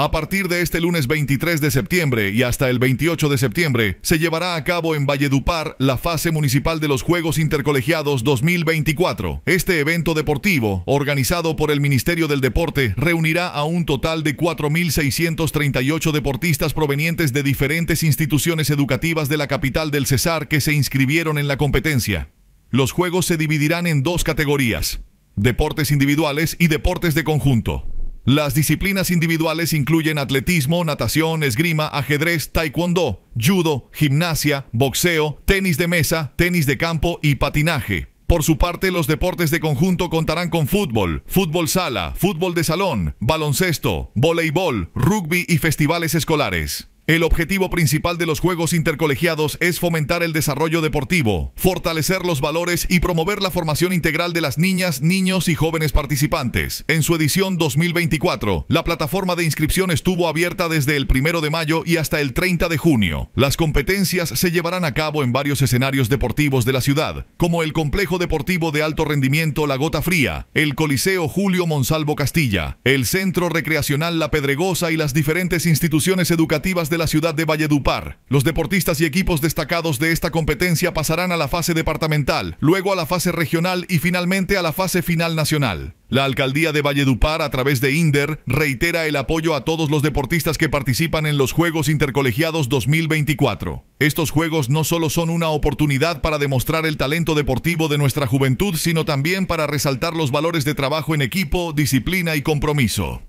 A partir de este lunes 23 de septiembre y hasta el 28 de septiembre, se llevará a cabo en Valledupar la fase municipal de los Juegos Intercolegiados 2024. Este evento deportivo, organizado por el Ministerio del Deporte, reunirá a un total de 4.638 deportistas provenientes de diferentes instituciones educativas de la capital del Cesar que se inscribieron en la competencia. Los Juegos se dividirán en dos categorías, deportes individuales y deportes de conjunto. Las disciplinas individuales incluyen atletismo, natación, esgrima, ajedrez, taekwondo, judo, gimnasia, boxeo, tenis de mesa, tenis de campo y patinaje. Por su parte, los deportes de conjunto contarán con fútbol, fútbol sala, fútbol de salón, baloncesto, voleibol, rugby y festivales escolares. El objetivo principal de los Juegos Intercolegiados es fomentar el desarrollo deportivo, fortalecer los valores y promover la formación integral de las niñas, niños y jóvenes participantes. En su edición 2024, la plataforma de inscripción estuvo abierta desde el 1 de mayo y hasta el 30 de junio. Las competencias se llevarán a cabo en varios escenarios deportivos de la ciudad, como el Complejo Deportivo de Alto Rendimiento La Gota Fría, el Coliseo Julio Monsalvo Castilla, el Centro Recreacional La Pedregosa y las diferentes instituciones educativas de la ciudad de Valledupar. Los deportistas y equipos destacados de esta competencia pasarán a la fase departamental, luego a la fase regional y finalmente a la fase final nacional. La alcaldía de Valledupar, a través de INDER, reitera el apoyo a todos los deportistas que participan en los Juegos Intercolegiados 2024. Estos Juegos no solo son una oportunidad para demostrar el talento deportivo de nuestra juventud, sino también para resaltar los valores de trabajo en equipo, disciplina y compromiso.